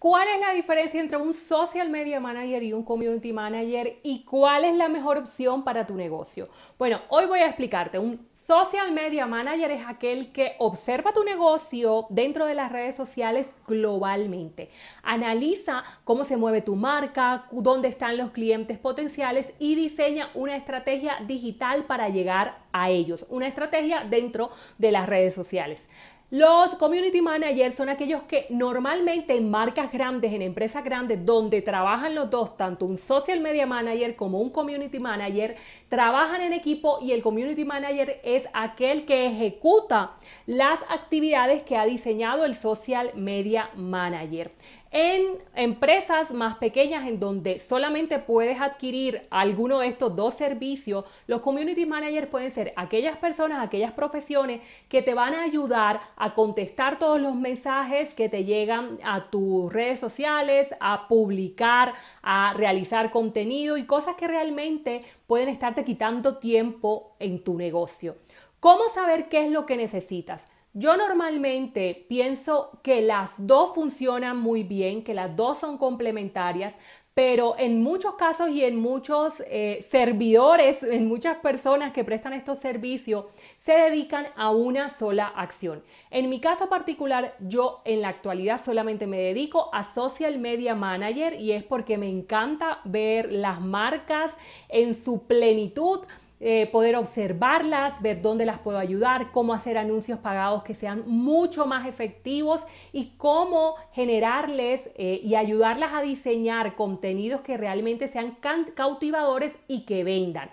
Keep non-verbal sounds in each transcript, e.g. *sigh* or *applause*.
¿Cuál es la diferencia entre un social media manager y un community manager? ¿Y cuál es la mejor opción para tu negocio? Bueno, hoy voy a explicarte. Un social media manager es aquel que observa tu negocio dentro de las redes sociales globalmente. Analiza cómo se mueve tu marca, dónde están los clientes potenciales y diseña una estrategia digital para llegar a ellos. Una estrategia dentro de las redes sociales. Los community managers son aquellos que normalmente en marcas grandes, en empresas grandes, donde trabajan los dos, tanto un social media manager como un community manager, trabajan en equipo y el community manager es aquel que ejecuta las actividades que ha diseñado el social media manager. En empresas más pequeñas en donde solamente puedes adquirir alguno de estos dos servicios, los community managers pueden ser aquellas personas, aquellas profesiones que te van a ayudar a contestar todos los mensajes que te llegan a tus redes sociales, a publicar, a realizar contenido y cosas que realmente pueden estarte quitando tiempo en tu negocio. ¿Cómo saber qué es lo que necesitas? Yo normalmente pienso que las dos funcionan muy bien, que las dos son complementarias, pero en muchos casos y en muchos eh, servidores, en muchas personas que prestan estos servicios, se dedican a una sola acción. En mi caso particular, yo en la actualidad solamente me dedico a Social Media Manager y es porque me encanta ver las marcas en su plenitud eh, poder observarlas, ver dónde las puedo ayudar, cómo hacer anuncios pagados que sean mucho más efectivos y cómo generarles eh, y ayudarlas a diseñar contenidos que realmente sean cautivadores y que vendan.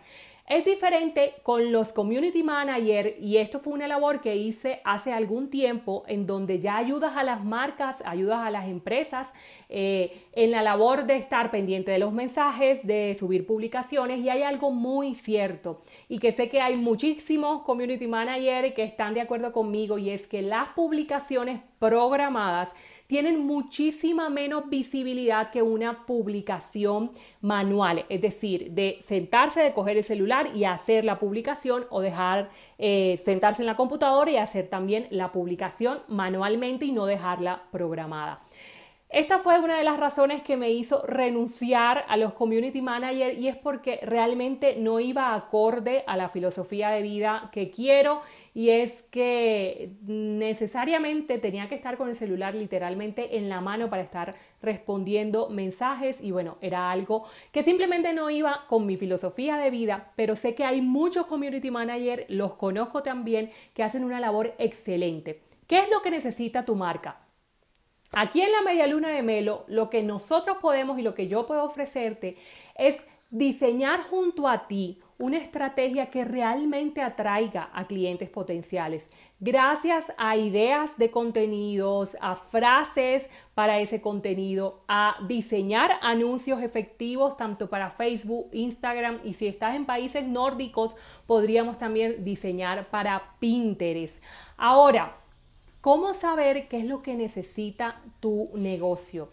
Es diferente con los community manager y esto fue una labor que hice hace algún tiempo en donde ya ayudas a las marcas, ayudas a las empresas eh, en la labor de estar pendiente de los mensajes, de subir publicaciones y hay algo muy cierto y que sé que hay muchísimos community manager que están de acuerdo conmigo y es que las publicaciones programadas tienen muchísima menos visibilidad que una publicación manual, es decir, de sentarse, de coger el celular y hacer la publicación o dejar eh, sentarse en la computadora y hacer también la publicación manualmente y no dejarla programada. Esta fue una de las razones que me hizo renunciar a los community manager y es porque realmente no iba acorde a la filosofía de vida que quiero y es que necesariamente tenía que estar con el celular literalmente en la mano para estar respondiendo mensajes y bueno, era algo que simplemente no iba con mi filosofía de vida, pero sé que hay muchos community managers, los conozco también, que hacen una labor excelente. ¿Qué es lo que necesita tu marca? Aquí en la Media Luna de Melo, lo que nosotros podemos y lo que yo puedo ofrecerte es diseñar junto a ti una estrategia que realmente atraiga a clientes potenciales. Gracias a ideas de contenidos, a frases para ese contenido, a diseñar anuncios efectivos tanto para Facebook, Instagram y si estás en países nórdicos, podríamos también diseñar para Pinterest. Ahora, ¿cómo saber qué es lo que necesita tu negocio?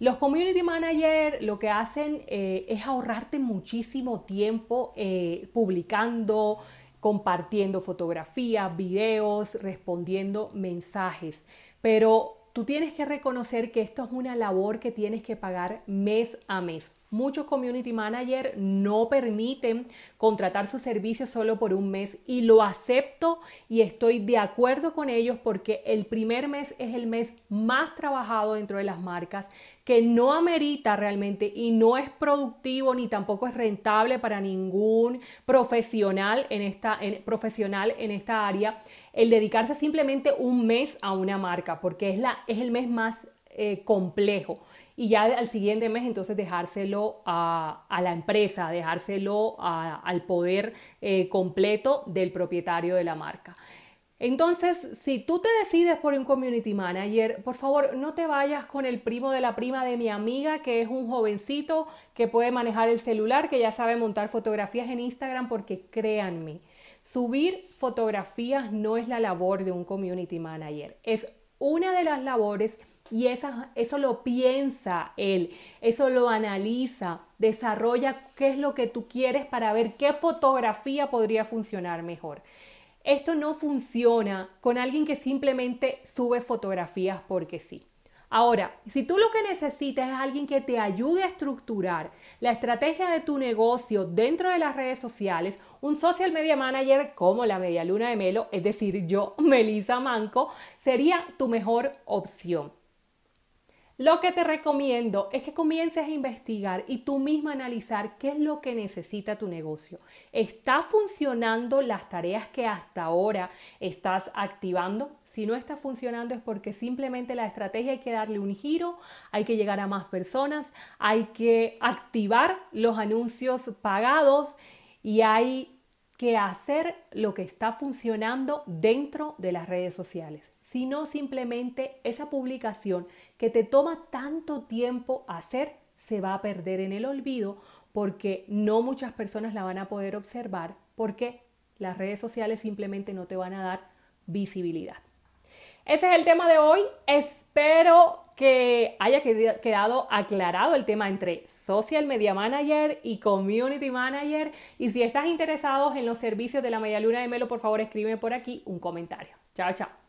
Los community managers lo que hacen eh, es ahorrarte muchísimo tiempo eh, publicando, compartiendo fotografías, videos, respondiendo mensajes. Pero tú tienes que reconocer que esto es una labor que tienes que pagar mes a mes. Muchos community managers no permiten contratar sus servicios solo por un mes y lo acepto y estoy de acuerdo con ellos porque el primer mes es el mes más trabajado dentro de las marcas que no amerita realmente y no es productivo ni tampoco es rentable para ningún profesional en esta, profesional en esta área el dedicarse simplemente un mes a una marca porque es, la, es el mes más eh, complejo. Y ya al siguiente mes entonces dejárselo a, la empresa, dejárselo al poder eh, completo del propietario de la marca. Entonces, si tú te decides por un community manager, por favor no te vayas con el primo de la prima de mi amiga, que es un jovencito que puede manejar el celular, que ya sabe montar fotografías en Instagram, porque créanme, subir fotografías no es la labor de un community manager, es una de las labores y eso lo piensa él, eso lo analiza, desarrolla qué es lo que tú quieres para ver qué fotografía podría funcionar mejor. Esto no funciona con alguien que simplemente sube fotografías porque sí. Ahora, si tú lo que necesitas es alguien que te ayude a estructurar la estrategia de tu negocio dentro de las redes sociales, un social media manager como la Media Luna de Melo, es decir, yo, *laughs* Melissa Manco, sería tu mejor opción. Lo que te recomiendo es que comiences a investigar y tú misma analizar qué es lo que necesita tu negocio. ¿Está funcionando las tareas que hasta ahora estás activando? Si no está funcionando es porque simplemente la estrategia hay que darle un giro, hay que llegar a más personas, hay que activar los anuncios pagados y hay que hacer lo que está funcionando dentro de las redes sociales sino simplemente esa publicación que te toma tanto tiempo hacer se va a perder en el olvido porque no muchas personas la van a poder observar porque las redes sociales simplemente no te van a dar visibilidad. Ese es el tema de hoy. Espero que haya quedado aclarado el tema entre Social Media Manager y Community Manager. Y si estás interesado en los servicios de la Media Luna de Melo, por favor escribe por aquí un comentario. Chao, chao.